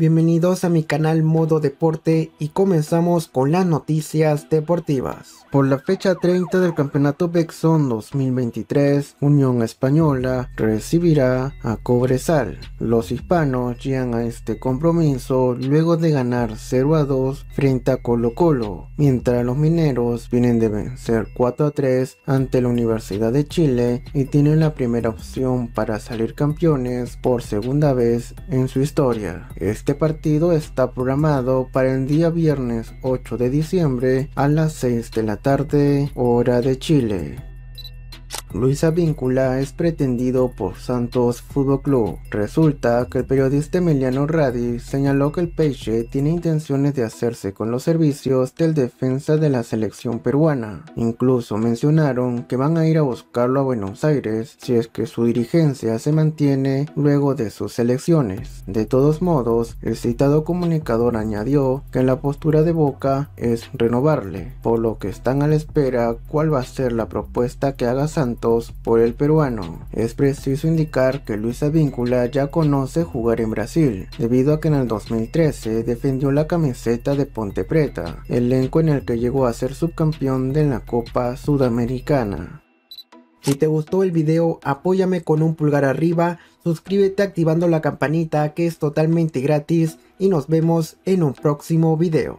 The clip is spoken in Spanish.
Bienvenidos a mi canal Modo Deporte y comenzamos con las noticias deportivas. Por la fecha 30 del Campeonato Bexon 2023, Unión Española recibirá a Cobresal. Los hispanos llegan a este compromiso luego de ganar 0 a 2 frente a Colo Colo, mientras los mineros vienen de vencer 4 a 3 ante la Universidad de Chile y tienen la primera opción para salir campeones por segunda vez en su historia. Este este partido está programado para el día viernes 8 de diciembre a las 6 de la tarde, hora de Chile. Luisa Víncula es pretendido por Santos Fútbol Club. Resulta que el periodista Emiliano Radi señaló que el Peixe tiene intenciones de hacerse con los servicios del defensa de la selección peruana. Incluso mencionaron que van a ir a buscarlo a Buenos Aires si es que su dirigencia se mantiene luego de sus elecciones. De todos modos, el citado comunicador añadió que la postura de Boca es renovarle, por lo que están a la espera cuál va a ser la propuesta que haga Santos por el peruano. Es preciso indicar que Luisa Víncula ya conoce jugar en Brasil, debido a que en el 2013 defendió la camiseta de Ponte Preta, elenco en el que llegó a ser subcampeón de la Copa Sudamericana. Si te gustó el video, apóyame con un pulgar arriba, suscríbete activando la campanita que es totalmente gratis y nos vemos en un próximo video.